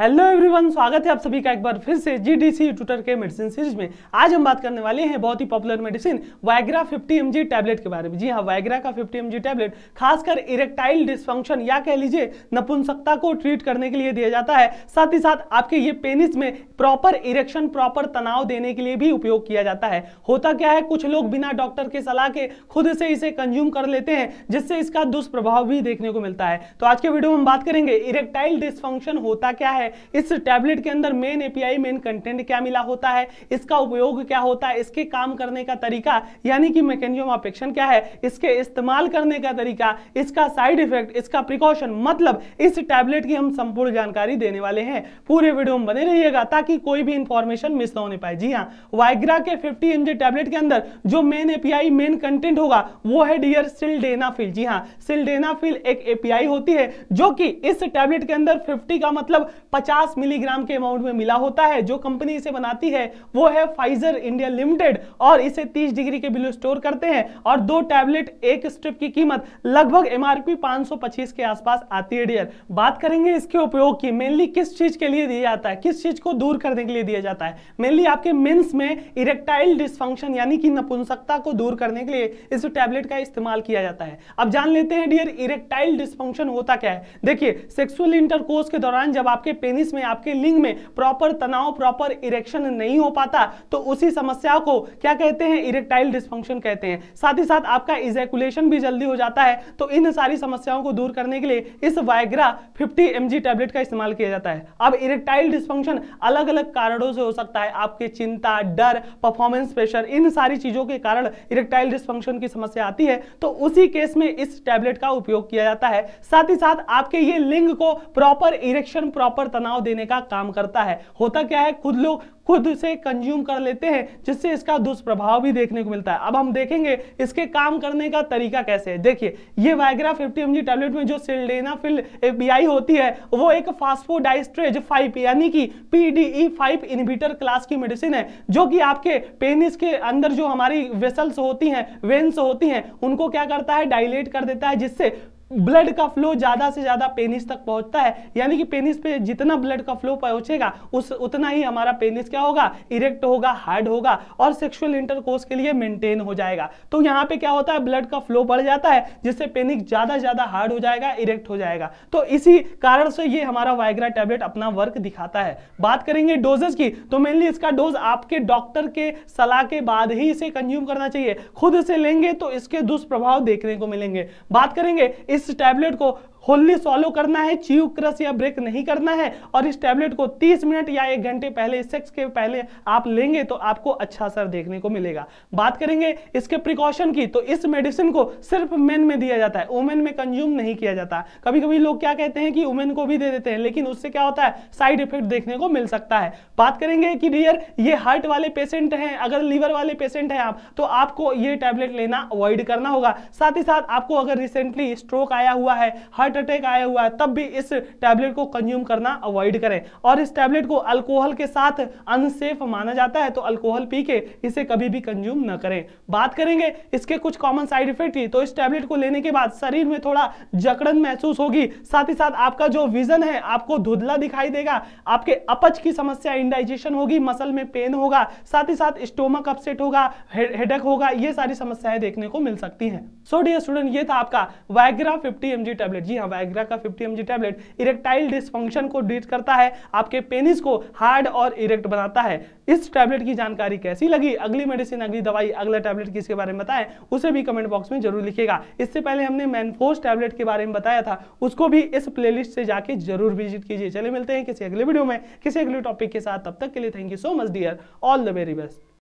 hello everyone स्वागत है आप सभी का एक बार फिर से जीडीसी ट्यूटर के मेडिसिन सीरीज में आज हम बात करने वाले हैं बहुत ही popular medicine Viagra 50 M tablet के बारे में जी हाँ वाइग्रा का 50 एम टैबलेट खासकर इरेक्टाइल डिस्फंक्शन या कह लीजिए नपुंसकता को ट्रीट करने के लिए दिया जाता है साथ ही साथ आपके ये पेनिस में प्रॉपर इरेक्शन प्रॉपर तनाव देने के लिए भी उपयोग किया जाता है होता क्या है कुछ लोग बिना डॉक्टर के सलाह के खुद से इसे कंज्यूम कर लेते हैं जिससे इसका दुष्प्रभाव भी देखने को मिलता है तो आज के वीडियो में हम बात करेंगे इरेक्टाइल डिस्फंक्शन होता क्या है है इस टैबलेट के अंदर मेन एपीआई मेन कंटेंट क्या मिला होता है इसका उपयोग क्या होता है इसके काम करने का तरीका यानी कि मैकेनिज्म ऑफ क्या है इसके इस्तेमाल करने का तरीका इसका साइड इफेक्ट इसका प्रिकॉशन मतलब इस टैबलेट की हम संपूर्ण जानकारी देने वाले हैं पूरे वीडियो में बने रहिएगा ताकि कोई भी इंफॉर्मेशन मिस ना होने पाए जी हाँ वाइग्रा के फिफ्टी एम टैबलेट के अंदर जो मेन एपीआई मेन कंटेंट होगा वो है डियर सिल्डेनाफिल जी हाँ सिल्डेनाफिल एक एपीआई होती है जो कि इस टैबलेट के अंदर 50 का मतलब 50 मिलीग्राम के अमाउंट में मिला होता है जो कंपनी इसे बनाती है वो है फाइजर इंडिया लिमिटेड और इसे 30 डिग्री के बिलो स्टोर करते हैं और दो टैबलेट एक स्ट्रिप की कीमत लगभग एम आर के आसपास आती है डियर बात करेंगे इसके उपयोग की मेनली किस चीज के लिए दिया जाता है किस चीज को दूर करने के लिए दिया जाता है मेनली आपके मिन्स में इरेक्टाइल डिस्फंक्शन यानी कि नपुंसकता को दूर करने के लिए इस टैबलेट का इस्तेमाल किया जाता है अब जान लेते हैं डियर इरेक्टाइल डिस्फंक्शन होता क्या है देखिए सेक्सुअल इंटरकोर्स के दौरान जब आपके पेनिस में आपके लिंग में प्रॉपर तनाव प्रॉपर इरेक्शन नहीं हो पाता तो उसी समस्या को क्या कहते हैं इरेक्टाइल डिस्फंक्शन कहते हैं साथ ही साथ आपका इजेकुलेशन भी जल्दी हो जाता है तो इन सारी समस्याओं को दूर करने के लिए इस वायग्रा 50 एमजी टैबलेट का इस्तेमाल किया जाता है अब इरेक्टाइल डिस्फंक्शन अलग अलग कारणों से हो सकता है आपकी चिंता डर परफॉर्मेंस प्रेशर इन सारी चीजों के कारण इरेक्टाइल डिस्फंक्शन की समस्या आती है तो उसी केस में इस टैबलेट का उपयोग किया जाता है साथ ही साथ आपके ये लिंग को प्रॉपर इरेक्शन प्रॉपर तनाव देने का काम करता है होता क्या है खुद लोग खुद से कंज्यूम कर लेते हैं जिससे इसका दुष्प्रभाव भी देखने को मिलता है अब हम देखेंगे इसके काम करने का तरीका कैसे है देखिए ये वायग्रा 50 एम टैबलेट में जो सिल्डेना फिल एपीआई होती है वो एक फास्फोडाइस्ट्रेज 5 यानी कि पीडीई 5 इनहिबिटर क्लास की मेडिसिन है जो कि आपके पेनिस के अंदर जो हमारी वेसल्स होती हैं वेन्स होती हैं उनको क्या करता है डायलेट कर देता है जिससे ब्लड का फ्लो ज़्यादा से ज़्यादा पेनिस तक पहुंचता है यानी कि पेनिस पे जितना ब्लड का फ्लो पहुंचेगा उस उतना ही हमारा पेनिस क्या होगा इरेक्ट होगा हार्ड होगा और सेक्सुअल इंटरकोर्स के लिए मेंटेन हो जाएगा तो यहाँ पे क्या होता है ब्लड का फ्लो बढ़ जाता है जिससे पेनिक ज़्यादा ज़्यादा हार्ड हो जाएगा इरेक्ट हो जाएगा तो इसी कारण से ये हमारा वाइग्रा टैबलेट अपना वर्क दिखाता है बात करेंगे डोजेज की तो मेनली इसका डोज आपके डॉक्टर के सलाह के बाद ही इसे कंज्यूम करना चाहिए खुद से लेंगे तो इसके दुष्प्रभाव देखने को मिलेंगे बात करेंगे इस टैबलेट को होल्ली सॉलो करना है चीव क्रस या ब्रेक नहीं करना है और इस टैबलेट को 30 मिनट या एक घंटे पहले सेक्स के पहले आप लेंगे तो आपको अच्छा असर देखने को मिलेगा बात करेंगे इसके प्रिकॉशन की तो इस मेडिसिन को सिर्फ मेन में दिया जाता है वुमेन में कंज्यूम नहीं किया जाता कभी कभी लोग क्या कहते हैं कि वुमेन को भी दे देते हैं लेकिन उससे क्या होता है साइड इफेक्ट देखने को मिल सकता है बात करेंगे कि डियर ये हार्ट वाले पेशेंट हैं अगर लीवर वाले पेशेंट हैं आप तो आपको ये टैबलेट लेना अवॉइड करना होगा साथ ही साथ आपको अगर रिसेंटली स्ट्रोक आया हुआ है हार्ट हार्ट अटैक आया हुआ है तब भी इस टैबलेट को कंज्यूम करना अवॉइड करें और इस टैबलेट को अल्कोहल के साथ अनसेफ माना जाता है तो अल्कोहल पी के इसे कभी भी कंज्यूम न करें बात करेंगे इसके कुछ कॉमन साइड इफेक्ट की तो इस टैबलेट को लेने के बाद शरीर में थोड़ा जकड़न महसूस होगी साथ ही साथ आपका जो विजन है आपको धुधला दिखाई देगा आपके अपच की समस्या इंडाइजेशन होगी मसल में पेन होगा साथ ही साथ स्टोमक अपसेट होगा हेडक होगा ये सारी समस्याएं देखने को मिल सकती हैं सो डियर स्टूडेंट ये था आपका वैग्रा 50 एमजी टैबलेट जी हाँ हैं वैग्रा का 50 एम टैबलेट इरेक्टाइल डिसफंक्शन को ड्रीट करता है आपके पेनिस को हार्ड और इरेक्ट बनाता है इस टैबलेट की जानकारी कैसी लगी अगली मेडिसिन अगली दवाई अगला टैबलेट किसके बारे में बताएं उसे भी कमेंट बॉक्स में जरूर लिखेगा इससे पहले हमने मैनफोर्स टैबलेट के बारे में बताया था उसको भी इस प्ले से जाके जरूर विजिट कीजिए चले मिलते हैं किसी अगले वीडियो में किसी अगले टॉपिक के साथ तब तक के लिए thank you so much dear all the very best